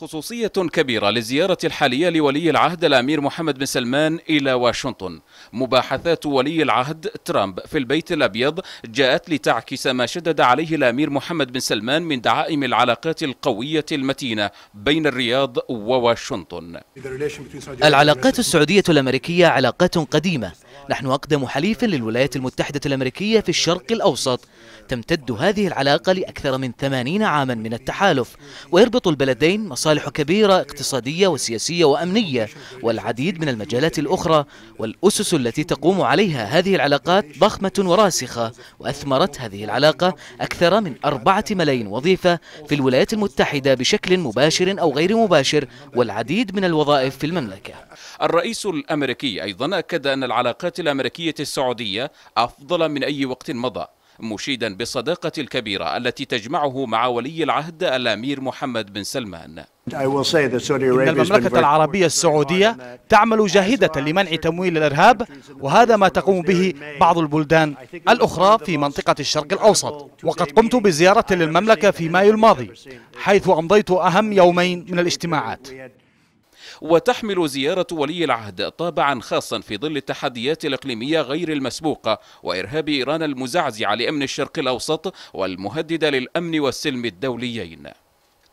خصوصية كبيرة للزيارة الحالية لولي العهد الأمير محمد بن سلمان إلى واشنطن مباحثات ولي العهد ترامب في البيت الأبيض جاءت لتعكس ما شدد عليه الأمير محمد بن سلمان من دعائم العلاقات القوية المتينة بين الرياض وواشنطن العلاقات السعودية الأمريكية علاقات قديمة نحن أقدم حليف للولايات المتحدة الأمريكية في الشرق الأوسط تمتد هذه العلاقة لأكثر من 80 عاما من التحالف ويربط البلدين مصالح مصالح كبيرة اقتصادية وسياسية وأمنية والعديد من المجالات الأخرى والأسس التي تقوم عليها هذه العلاقات ضخمة وراسخة وأثمرت هذه العلاقة أكثر من أربعة ملايين وظيفة في الولايات المتحدة بشكل مباشر أو غير مباشر والعديد من الوظائف في المملكة الرئيس الأمريكي أيضا أكد أن العلاقات الأمريكية السعودية أفضل من أي وقت مضى مشيدا بالصداقة الكبيرة التي تجمعه مع ولي العهد الأمير محمد بن سلمان إن المملكة العربية السعودية تعمل جاهدة لمنع تمويل الإرهاب وهذا ما تقوم به بعض البلدان الأخرى في منطقة الشرق الأوسط وقد قمت بزيارة للمملكة في مايو الماضي حيث أمضيت أهم يومين من الاجتماعات وتحمل زيارة ولي العهد طابعا خاصا في ظل التحديات الإقليمية غير المسبوقة وإرهاب إيران المزعزعة لأمن الشرق الأوسط والمهددة للأمن والسلم الدوليين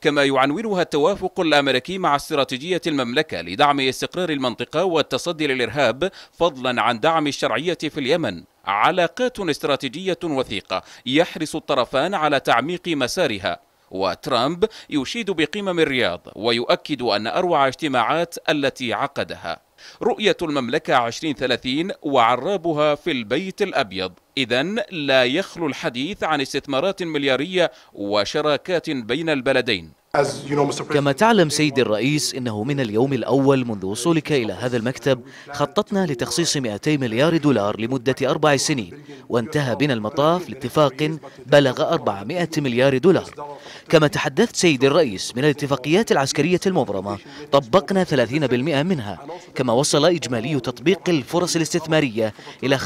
كما يعنونها التوافق الامريكي مع استراتيجيه المملكه لدعم استقرار المنطقه والتصدي للارهاب فضلا عن دعم الشرعيه في اليمن علاقات استراتيجيه وثيقه يحرص الطرفان على تعميق مسارها وترامب يشيد بقمم الرياض ويؤكد أن أروع اجتماعات التي عقدها رؤية المملكة 2030 وعرابها في البيت الأبيض إذا لا يخلو الحديث عن استثمارات مليارية وشراكات بين البلدين كما تعلم سيدي الرئيس إنه من اليوم الأول منذ وصولك إلى هذا المكتب خططنا لتخصيص 200 مليار دولار لمدة أربع سنين وانتهى بنا المطاف لاتفاق بلغ 400 مليار دولار كما تحدثت سيدي الرئيس من الاتفاقيات العسكرية المبرمة طبقنا 30% منها كما وصل إجمالي تطبيق الفرص الاستثمارية إلى 35%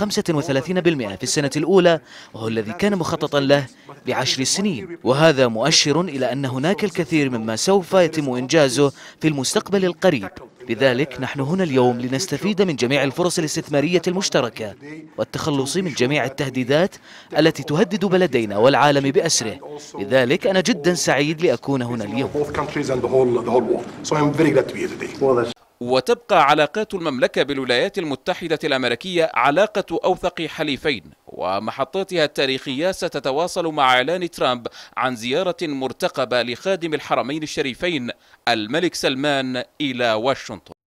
في السنة الأولى وهو الذي كان مخططا له بعشر سنين وهذا مؤشر إلى أن هناك الكثير الكثير مما سوف يتم إنجازه في المستقبل القريب لذلك نحن هنا اليوم لنستفيد من جميع الفرص الاستثمارية المشتركة والتخلص من جميع التهديدات التي تهدد بلدينا والعالم بأسره لذلك أنا جدا سعيد لأكون هنا اليوم وتبقى علاقات المملكة بالولايات المتحدة الأمريكية علاقة أوثق حليفين ومحطاتها التاريخية ستتواصل مع إعلان ترامب عن زيارة مرتقبة لخادم الحرمين الشريفين الملك سلمان إلى واشنطن